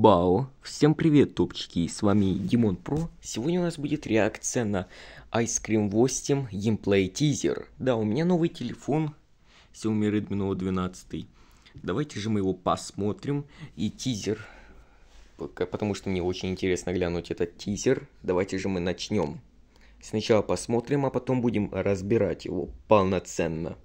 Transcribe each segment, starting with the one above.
Бау. Всем привет, топчики, с вами Димон Про. Сегодня у нас будет реакция на Ice Cream 8 геймплей тизер. Да, у меня новый телефон, Xiaomi Redmi Note 12. Давайте же мы его посмотрим и тизер, потому что мне очень интересно глянуть этот тизер. Давайте же мы начнем. Сначала посмотрим, а потом будем разбирать его полноценно.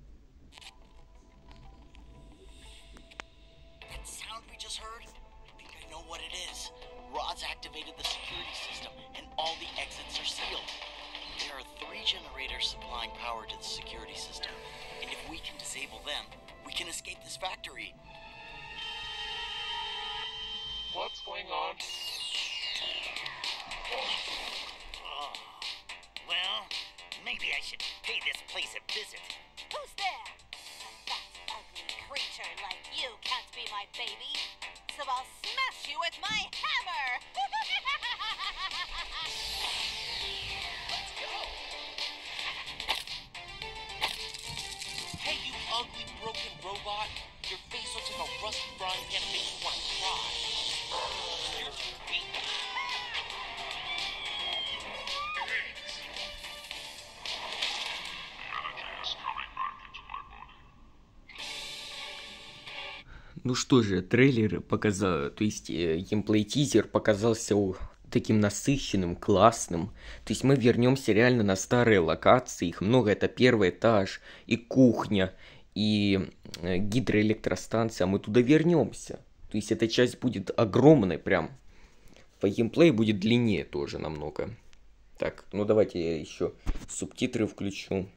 What's going on? Oh. Well, maybe I should pay this place a visit. Who's there? A fat, ugly creature like you can't be my baby. So I'll smash you with my hammer! ну что же, трейлер показал, то есть э, геймплей-тизер показался таким насыщенным, классным. То есть мы вернемся реально на старые локации, их много, это первый этаж и кухня, и э, гидроэлектростанция, а мы туда вернемся. То есть эта часть будет огромной прям. По геймплею будет длиннее тоже намного. Так, ну давайте я еще субтитры включу.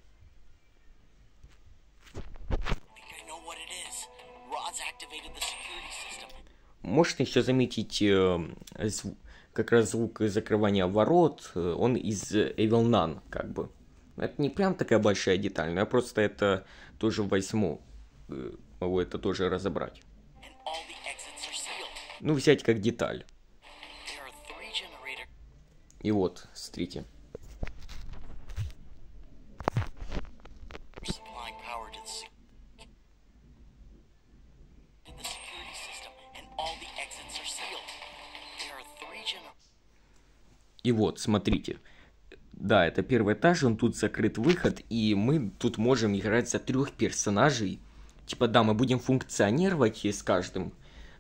Можете еще заметить эм, как раз звук закрывания ворот, э, он из э, Evil Nun, как бы. Это не прям такая большая деталь, но я просто это тоже возьму, могу э, это тоже разобрать. Ну, взять как деталь. И вот, смотрите. И вот, смотрите. Да, это первый этаж, он тут закрыт выход, и мы тут можем играть за трех персонажей. Типа, да, мы будем функционировать с каждым,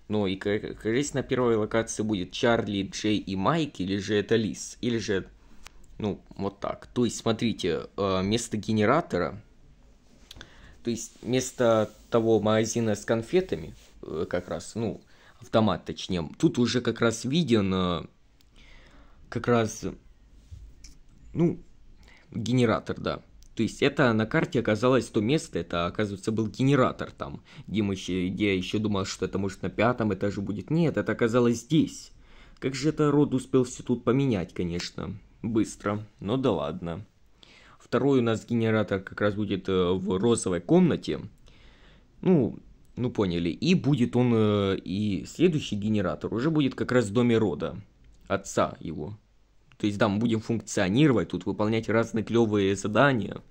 но и, кажется, на первой локации будет Чарли, Джей и Майк, или же это Лис, или же, ну, вот так. То есть, смотрите, вместо э, генератора, то есть вместо того магазина с конфетами, э, как раз, ну, автомат точнее, тут уже как раз виден э, как раз, ну, генератор, да. То есть это на карте оказалось то место, это, оказывается, был генератор там, Дима еще, где я еще думал, что это может на пятом этаже будет. Нет, это оказалось здесь. Как же это род успел все тут поменять, конечно. Быстро, но ну да ладно. Второй у нас генератор как раз будет э, в розовой комнате. Ну, ну поняли. И будет он, э, и следующий генератор уже будет как раз в доме рода отца его. То есть, да, мы будем функционировать, тут выполнять разные клевые задания.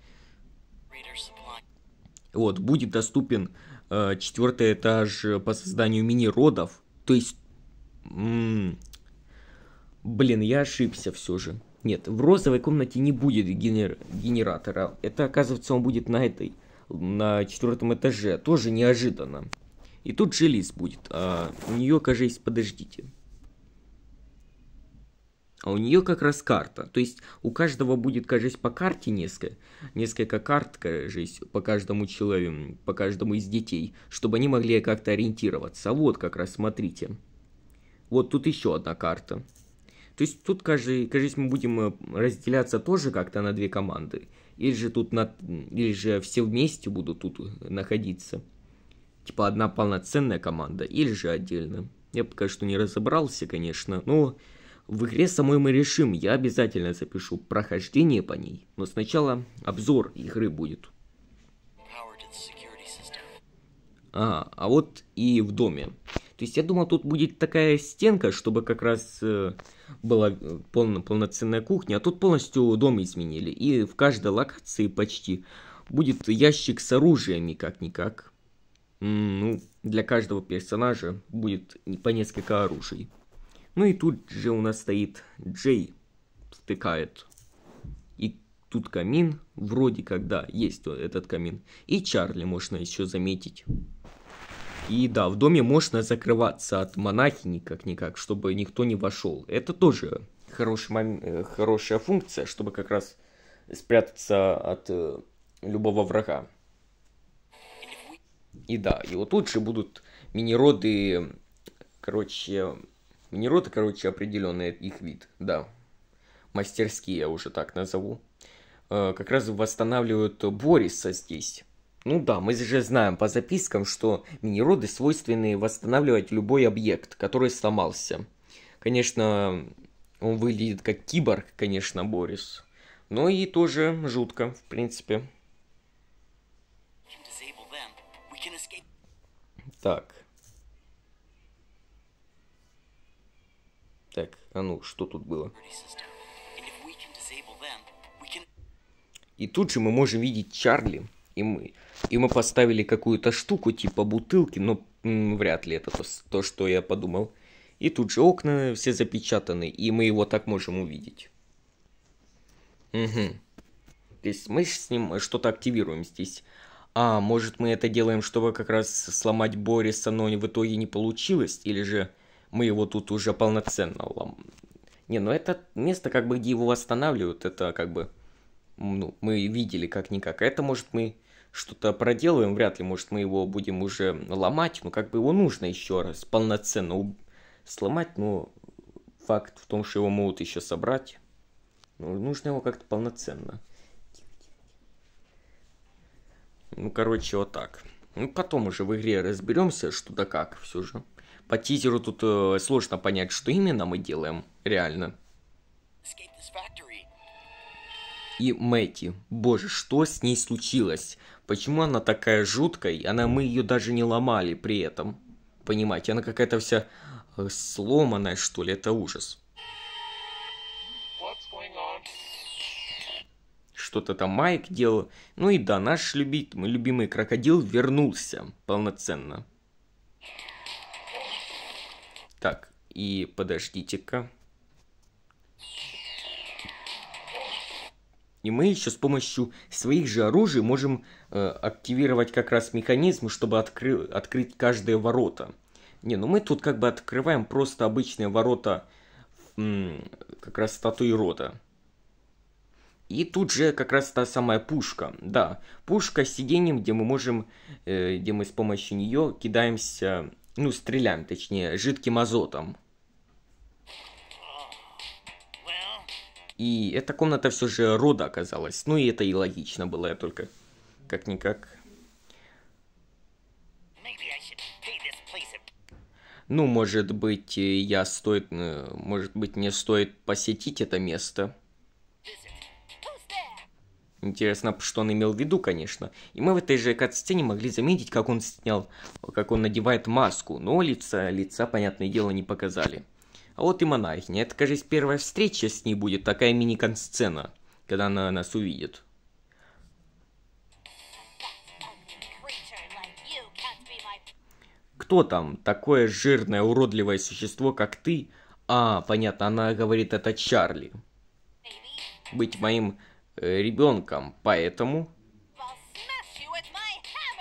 Вот, будет доступен э, четвертый этаж э, по созданию мини-родов. То есть, м-м, блин, я ошибся все же. Нет, в розовой комнате не будет генер- генератора. Это, оказывается, он будет на этой, на четвертом этаже. Тоже неожиданно. И тут же лис будет. А у нее, кажется, подождите. А у нее как раз карта. То есть у каждого будет, кажется, по карте несколько, несколько карт, кажется, по каждому человеку, по каждому из детей, чтобы они могли как-то ориентироваться. А вот как раз, смотрите. Вот тут еще одна карта. То есть тут, кажется, мы будем э, разделяться тоже как-то на две команды. Или же тут на... или же все вместе будут тут э, находиться. Типа одна полноценная команда, или же отдельно. Я пока что не разобрался, конечно, но в игре самой мы решим, я обязательно запишу прохождение по ней, но сначала обзор игры будет. А, а вот и в доме. То есть я думал, тут будет такая стенка, чтобы как раз э, была э, полно, полноценная кухня, а тут полностью дом изменили. И в каждой локации почти будет ящик с оружиями, как-никак. Ну, для каждого персонажа будет по несколько оружий. Ну и тут же у нас стоит Джей втыкает. И тут камин, вроде как, да, есть этот камин. И Чарли можно еще заметить. И да, в доме можно закрываться от монахини как-никак, чтобы никто не вошел. Это тоже хороший мом... Э, хорошая функция, чтобы как раз спрятаться от э, любого врага. И да, и вот тут же будут мини-роды, короче, Минироты, короче, определенный их вид, да. Мастерские я уже так назову. Э, как раз восстанавливают Бориса здесь. Ну да, мы же знаем по запискам, что минироды свойственны восстанавливать любой объект, который сломался. Конечно, он выглядит как киборг, конечно, Борис. Но и тоже жутко, в принципе. Так. Так, а ну, что тут было? И тут же мы можем видеть Чарли и мы. И мы поставили какую-то штуку типа бутылки, но м, вряд ли это то, то, что я подумал. И тут же окна все запечатаны, и мы его так можем увидеть. Угу. То есть мы с ним что-то активируем здесь. А, может мы это делаем, чтобы как раз сломать Бориса, но в итоге не получилось? Или же мы его тут уже полноценно лом... Не, ну это место, как бы, где его восстанавливают, это как бы, ну, мы видели как-никак. Это, может, мы что-то проделываем, вряд ли, может, мы его будем уже ломать, но как бы его нужно еще раз полноценно уб... сломать, но факт в том, что его могут еще собрать, ну, нужно его как-то полноценно. Ну, короче, вот так. Ну, потом уже в игре разберемся, что да как, все же. По тизеру тут э, сложно понять, что именно мы делаем, реально. И Мэти, боже, что с ней случилось? Почему она такая жуткая? Она, мы ее даже не ломали при этом. Понимаете, она какая-то вся э, сломанная, что ли, это ужас. что-то там Майк делал. Ну и да, наш мой любимый крокодил вернулся полноценно. Так, и подождите-ка. И мы еще с помощью своих же оружий можем э, активировать как раз механизм, чтобы откры открыть каждые ворота. Не, ну мы тут как бы открываем просто обычные ворота как раз статуи рота. И тут же как раз та самая пушка. Да, пушка с сиденьем, где мы можем, э, где мы с помощью нее кидаемся ну, стреляем, точнее, жидким азотом. И эта комната все же рода оказалась. Ну и это и логично было, я только как-никак. Ну, может быть, э, я стоит... Э, может быть, мне стоит посетить это место. Интересно, что он имел в виду, конечно. И мы в этой же кат-сцене могли заметить, как он снял, как он надевает маску, но лица, лица, понятное дело, не показали. А вот и монахиня. Это, кажется, первая встреча с ней будет, такая мини кат когда она нас увидит. Кто там? Такое жирное, уродливое существо, как ты? А, понятно, она говорит, это Чарли. Быть моим ребенком, поэтому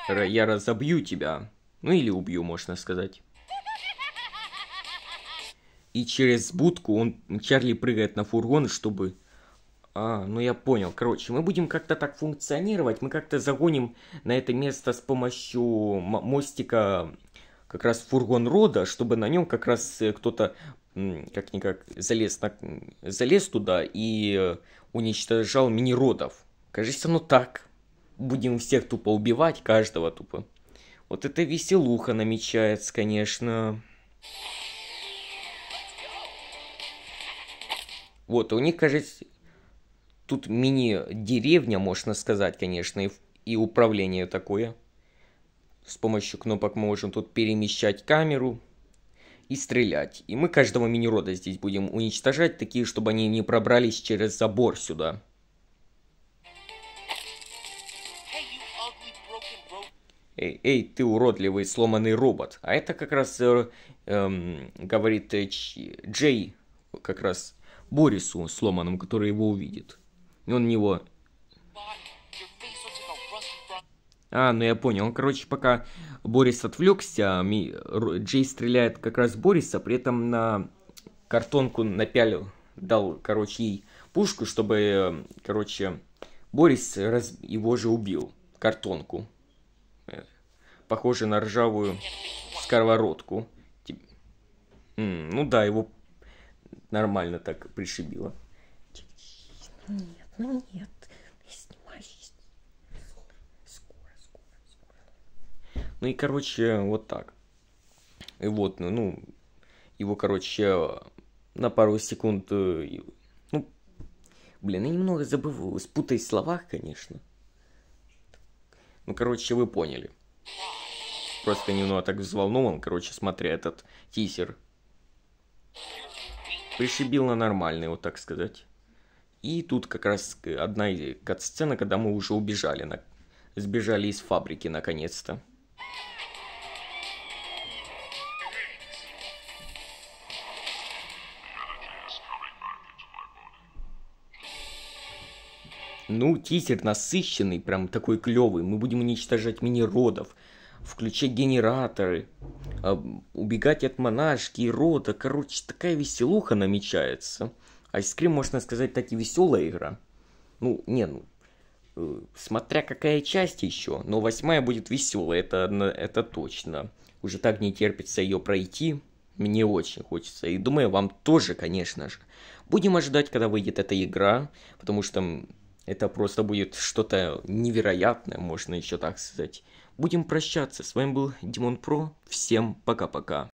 я разобью тебя. Ну или убью, можно сказать. И через будку он Чарли прыгает на фургон, чтобы... А, ну я понял. Короче, мы будем как-то так функционировать. Мы как-то загоним на это место с помощью мостика как раз фургон рода, чтобы на нем как раз э, кто-то как-никак залез, на... залез туда и э, уничтожал мини-родов. Кажется, ну так. Будем всех тупо убивать, каждого тупо. Вот это веселуха намечается, конечно. Вот, у них, кажется, тут мини-деревня, можно сказать, конечно, и, и управление такое. С помощью кнопок мы можем тут перемещать камеру, и стрелять. И мы каждого минирода здесь будем уничтожать, такие, чтобы они не пробрались через забор сюда. Эй, эй, ты уродливый сломанный робот. А это как раз э, эм, говорит э, Джей, как раз Борису сломанному, который его увидит. И он него А, ну я понял. Короче, пока Борис отвлекся, Джей стреляет как раз Бориса, при этом на картонку напялил, дал, короче, ей пушку, чтобы, короче, Борис раз... его же убил. Картонку. Э, похоже на ржавую сковородку. Тип... М -м, ну да, его нормально так пришибило. Нет, ну нет. Ну и, короче, вот так. И вот, ну, ну его, короче, на пару секунд... Э, ну, блин, я немного забываю, спутаюсь в словах, конечно. Ну, короче, вы поняли. Просто немного так взволнован, короче, смотря этот тизер. Пришибил на нормальный, вот так сказать. И тут как раз одна кат-сцена, когда мы уже убежали, на... сбежали из фабрики наконец-то. Ну, тизер насыщенный, прям такой клевый. Мы будем уничтожать мини-родов, включать генераторы, а, убегать от монашки и рода. Короче, такая веселуха намечается. Айскрим, можно сказать, так и веселая игра. Ну, не, ну, э, смотря какая часть еще, но восьмая будет веселая, это, это точно. Уже так не терпится ее пройти. Мне очень хочется. И думаю, вам тоже, конечно же. Будем ожидать, когда выйдет эта игра, потому что это просто будет что-то невероятное, можно еще так сказать. Будем прощаться. С вами был Димон Про. Всем пока-пока.